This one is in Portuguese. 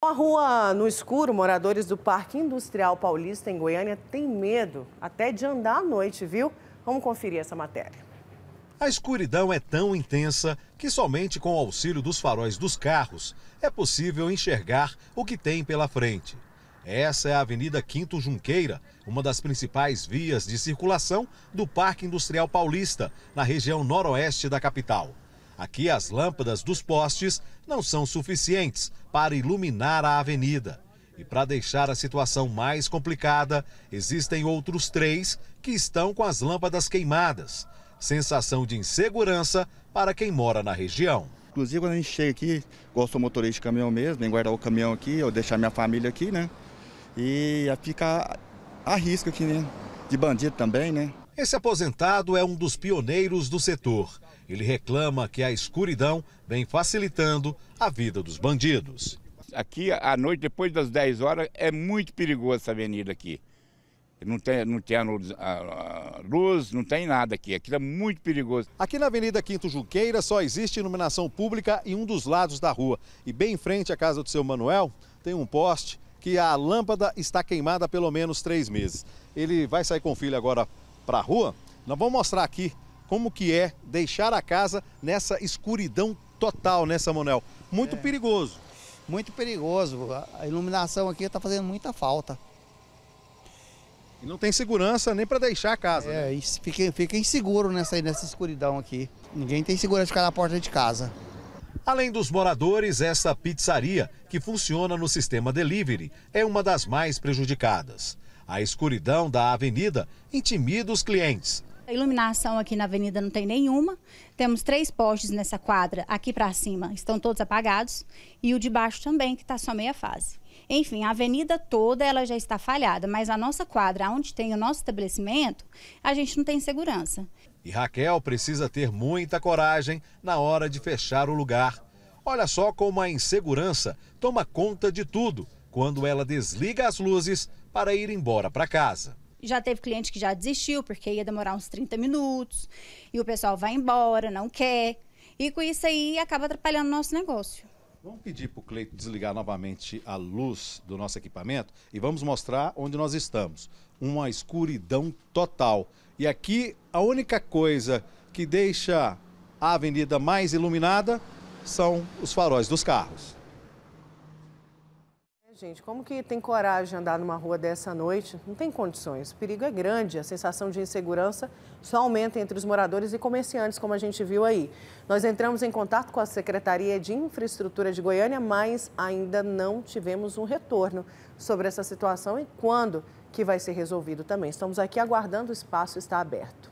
Com a rua no escuro, moradores do Parque Industrial Paulista, em Goiânia, têm medo até de andar à noite, viu? Vamos conferir essa matéria. A escuridão é tão intensa que somente com o auxílio dos faróis dos carros é possível enxergar o que tem pela frente. Essa é a Avenida Quinto Junqueira, uma das principais vias de circulação do Parque Industrial Paulista, na região noroeste da capital. Aqui, as lâmpadas dos postes não são suficientes para iluminar a avenida. E para deixar a situação mais complicada, existem outros três que estão com as lâmpadas queimadas. Sensação de insegurança para quem mora na região. Inclusive, quando a gente chega aqui, gosto sou motorista de caminhão mesmo, em guardar o caminhão aqui, ou deixar minha família aqui, né? E fica a risco aqui, né? De bandido também, né? Esse aposentado é um dos pioneiros do setor. Ele reclama que a escuridão vem facilitando a vida dos bandidos. Aqui à noite, depois das 10 horas, é muito perigoso essa avenida aqui. Não tem, não tem a luz, a luz, não tem nada aqui. Aqui é muito perigoso. Aqui na Avenida Quinto Junqueira só existe iluminação pública em um dos lados da rua. E bem em frente à casa do seu Manuel tem um poste que a lâmpada está queimada há pelo menos três meses. Ele vai sair com o filho agora para a rua, nós vamos mostrar aqui como que é deixar a casa nessa escuridão total, né, Samuel? Muito é. perigoso. Muito perigoso. A iluminação aqui está fazendo muita falta. E não tem segurança nem para deixar a casa. É, né? fica, fica inseguro nessa, nessa escuridão aqui. Ninguém tem segurança de ficar na porta de casa. Além dos moradores, essa pizzaria, que funciona no sistema delivery, é uma das mais prejudicadas. A escuridão da avenida intimida os clientes. A iluminação aqui na avenida não tem nenhuma. Temos três postes nessa quadra, aqui para cima, estão todos apagados. E o de baixo também, que está só meia fase. Enfim, a avenida toda ela já está falhada, mas a nossa quadra, onde tem o nosso estabelecimento, a gente não tem segurança. E Raquel precisa ter muita coragem na hora de fechar o lugar. Olha só como a insegurança toma conta de tudo quando ela desliga as luzes para ir embora para casa. Já teve cliente que já desistiu porque ia demorar uns 30 minutos e o pessoal vai embora, não quer. E com isso aí acaba atrapalhando o nosso negócio. Vamos pedir para o Cleito desligar novamente a luz do nosso equipamento e vamos mostrar onde nós estamos. Uma escuridão total. E aqui a única coisa que deixa a avenida mais iluminada são os faróis dos carros. Gente, como que tem coragem de andar numa rua dessa noite? Não tem condições. O perigo é grande, a sensação de insegurança só aumenta entre os moradores e comerciantes, como a gente viu aí. Nós entramos em contato com a Secretaria de Infraestrutura de Goiânia, mas ainda não tivemos um retorno sobre essa situação e quando que vai ser resolvido também. Estamos aqui aguardando, o espaço está aberto.